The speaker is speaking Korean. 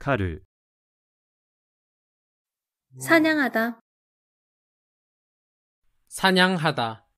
칼을 사냥하다 사냥하다